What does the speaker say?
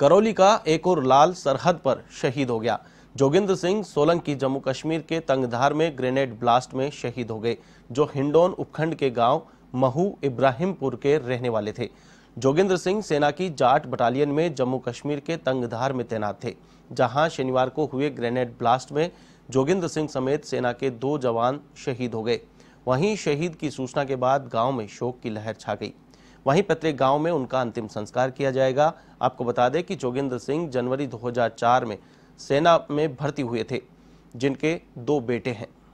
करौली का एक और लाल सरहद पर शहीद हो गया जोगिंद्र सिंह सोलंकी जम्मू कश्मीर के तंगधार में ग्रेनेड ब्लास्ट में शहीद हो गए जो हिंडोन उपखंड के गांव महू इब्राहिमपुर के रहने वाले थे जोगिंद्र सिंह सेना की जाट बटालियन में जम्मू कश्मीर के तंगधार में तैनात थे जहां शनिवार को हुए ग्रेनेड ब्लास्ट में जोगिंद्र सिंह समेत सेना के दो जवान शहीद हो गए वहीं शहीद की सूचना के बाद गांव में शोक की लहर छा गई वहीं पतरेक गांव में उनका अंतिम संस्कार किया जाएगा आपको बता दें कि जोगिंद्र सिंह जनवरी 2004 में सेना में भर्ती हुए थे जिनके दो बेटे हैं